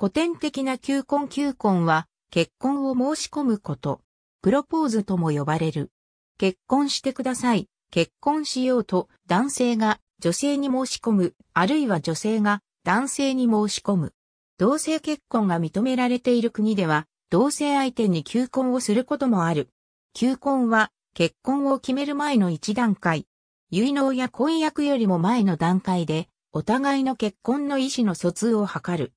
古典的な求婚求婚は、結婚を申し込むこと、プロポーズとも呼ばれる。結婚してください、結婚しようと男性が女性に申し込む、あるいは女性が男性に申し込む。同性結婚が認められている国では、同性相手に求婚をすることもある。求婚は結婚を決める前の一段階。結納や婚約よりも前の段階で、お互いの結婚の意思の疎通を図る。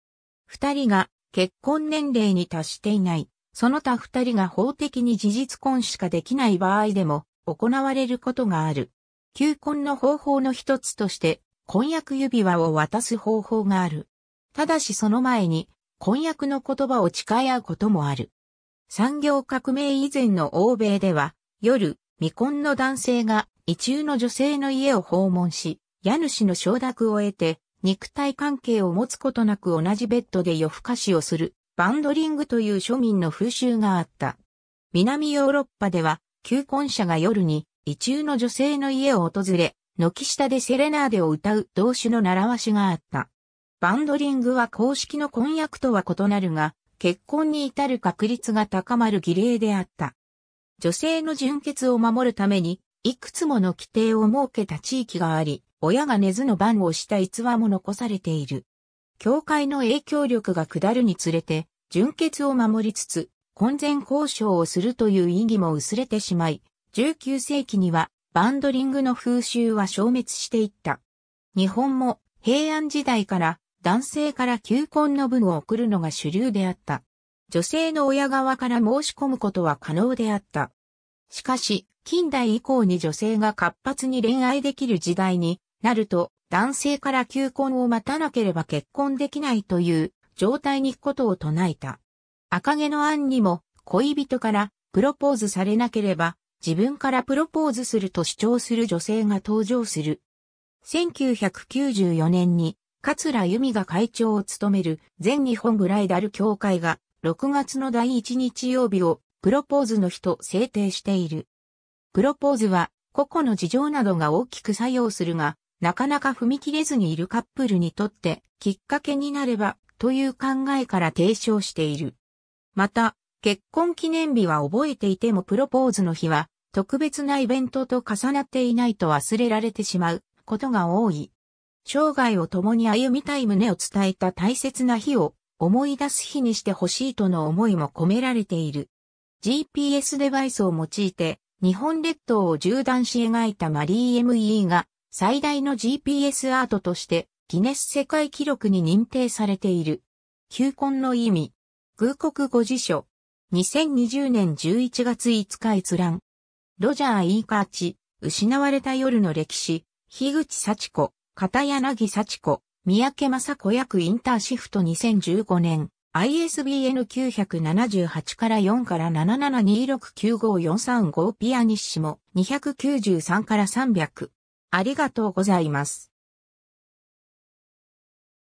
二人が結婚年齢に達していない、その他二人が法的に事実婚しかできない場合でも行われることがある。求婚の方法の一つとして、婚約指輪を渡す方法がある。ただしその前に、婚約の言葉を誓い合うこともある。産業革命以前の欧米では、夜、未婚の男性が、異中の女性の家を訪問し、家主の承諾を得て、肉体関係を持つことなく同じベッドで夜更かしをする、バンドリングという庶民の風習があった。南ヨーロッパでは、求婚者が夜に、異中の女性の家を訪れ、軒下でセレナーデを歌う同種の習わしがあった。バンドリングは公式の婚約とは異なるが、結婚に至る確率が高まる儀礼であった。女性の純潔を守るために、いくつもの規定を設けた地域があり、親が根津の番をした逸話も残されている。教会の影響力が下るにつれて、純血を守りつつ、婚前交渉をするという意義も薄れてしまい、19世紀にはバンドリングの風習は消滅していった。日本も平安時代から男性から求婚の文を送るのが主流であった。女性の親側から申し込むことは可能であった。しかし、近代以降に女性が活発に恋愛できる時代になると、男性から求婚を待たなければ結婚できないという状態に行くことを唱えた。赤毛のアンにも恋人からプロポーズされなければ自分からプロポーズすると主張する女性が登場する。1994年に桂由美が会長を務める全日本ブライダル協会が6月の第1日曜日をプロポーズの日と制定している。プロポーズは個々の事情などが大きく作用するが、なかなか踏み切れずにいるカップルにとってきっかけになればという考えから提唱している。また、結婚記念日は覚えていてもプロポーズの日は特別なイベントと重なっていないと忘れられてしまうことが多い。生涯を共に歩みたい旨を伝えた大切な日を思い出す日にしてほしいとの思いも込められている。GPS デバイスを用いて日本列島を縦断し描いたマリー・ M.E. が最大の GPS アートとしてギネス世界記録に認定されている。球根の意味。空国語辞書。2020年11月5日閲覧。ロジャー・イーカーチ、失われた夜の歴史、樋口幸子、片柳幸子、三宅正子役インターシフト2015年、ISBN 978から4から77269543 5ピアニッシモ293から300。ありがとうございます。